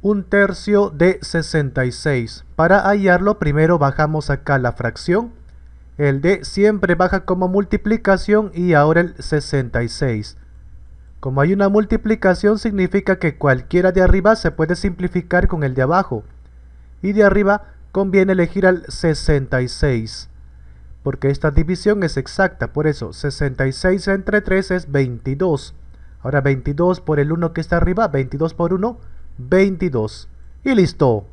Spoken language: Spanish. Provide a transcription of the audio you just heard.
un tercio de 66. Para hallarlo primero bajamos acá la fracción. El de siempre baja como multiplicación y ahora el 66. Como hay una multiplicación significa que cualquiera de arriba se puede simplificar con el de abajo. Y de arriba conviene elegir al 66. Porque esta división es exacta, por eso 66 entre 3 es 22. Ahora 22 por el 1 que está arriba, 22 por 1, 22. Y listo.